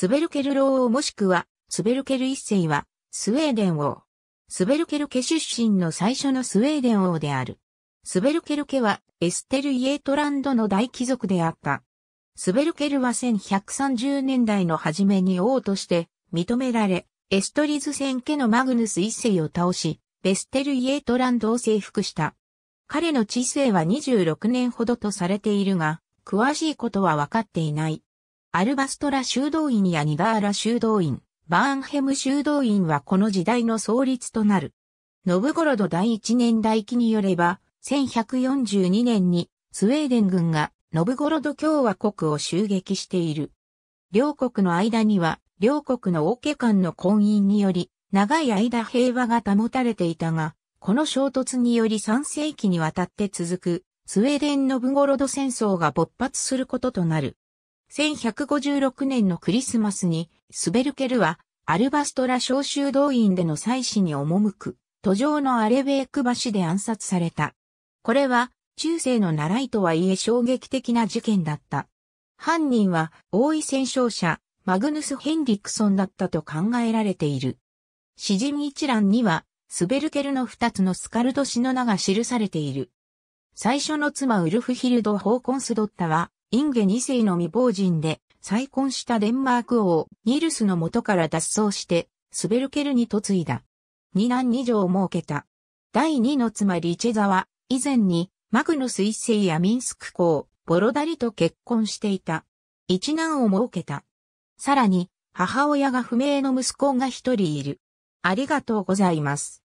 スベルケル老王もしくは、スベルケル一世は、スウェーデン王。スベルケル家出身の最初のスウェーデン王である。スベルケル家は、エステル・イエートランドの大貴族であった。スベルケルは1130年代の初めに王として認められ、エストリズ戦家のマグヌス一世を倒し、ベステル・イエートランドを征服した。彼の知性は26年ほどとされているが、詳しいことは分かっていない。アルバストラ修道院やニガーラ修道院、バーンヘム修道院はこの時代の創立となる。ノブゴロド第一年代記によれば、1142年にスウェーデン軍がノブゴロド共和国を襲撃している。両国の間には、両国の王家間の婚姻により、長い間平和が保たれていたが、この衝突により3世紀にわたって続く、スウェーデン・ノブゴロド戦争が勃発することとなる。1156年のクリスマスに、スベルケルは、アルバストラ召集動員での祭祀に赴く、途上のアレベーク橋で暗殺された。これは、中世の習いとはいえ衝撃的な事件だった。犯人は、王位戦勝者、マグヌス・ヘンリクソンだったと考えられている。詩人一覧には、スベルケルの二つのスカルド氏の名が記されている。最初の妻ウルフヒルド・ホーコンスドッタは、インゲ2世の未亡人で、再婚したデンマーク王、ニルスの元から脱走して、スベルケルに嫁いだ。二男二女を設けた。第二の妻リチェザは、以前に、マグヌス一世やミンスク公、ボロダリと結婚していた。一男を設けた。さらに、母親が不明の息子が一人いる。ありがとうございます。